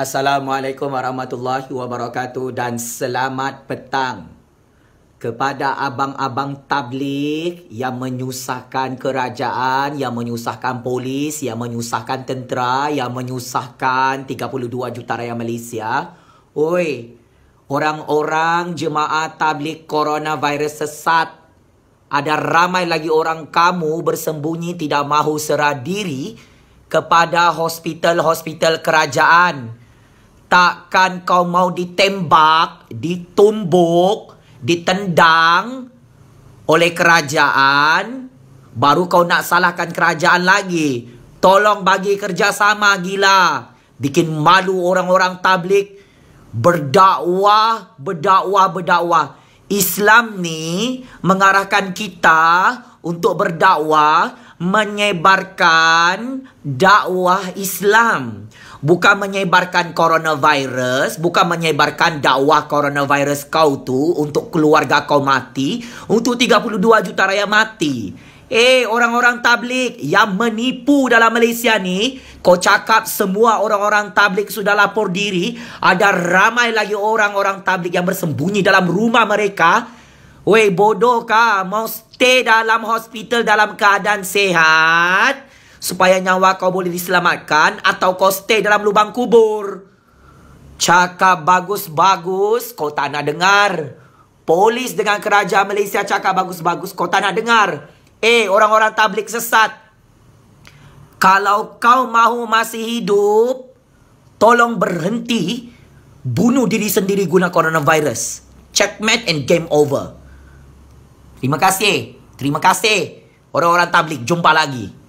Assalamualaikum warahmatullahi wabarakatuh dan selamat petang kepada abang-abang tablik yang menyusahkan kerajaan, yang menyusahkan polis, yang menyusahkan tentera, yang menyusahkan 32 juta rakyat Malaysia. Oi, orang-orang jemaah tabligh coronavirus sesat. Ada ramai lagi orang kamu bersembunyi tidak mahu serah diri kepada hospital-hospital kerajaan takkan kau mau ditembak, ditumbuk, ditendang oleh kerajaan baru kau nak salahkan kerajaan lagi. Tolong bagi kerjasama gila. Bikin malu orang-orang tablik berdakwah, berdakwah, berdakwah. Islam ni mengarahkan kita untuk berdakwah menyebarkan dakwah Islam. Bukan menyebarkan coronavirus, bukan menyebarkan dakwah coronavirus kau tu untuk keluarga kau mati, untuk 32 juta raya mati. Eh, orang-orang tablik yang menipu dalam Malaysia ni, kau cakap semua orang-orang tablik sudah lapor diri, ada ramai lagi orang-orang tablik yang bersembunyi dalam rumah mereka, Wei bodoh ka, mau stay dalam hospital dalam keadaan sehat supaya nyawa kau boleh diselamatkan atau kau stay dalam lubang kubur? Cakap bagus-bagus kau tak nak dengar. Polis dengan kerajaan Malaysia cakap bagus-bagus kau tak nak dengar. Eh orang-orang tablik sesat. Kalau kau mahu masih hidup, tolong berhenti bunuh diri sendiri guna coronavirus. Checkmate and game over. Terima kasih. Terima kasih. Orang-orang tablik, jumpa lagi.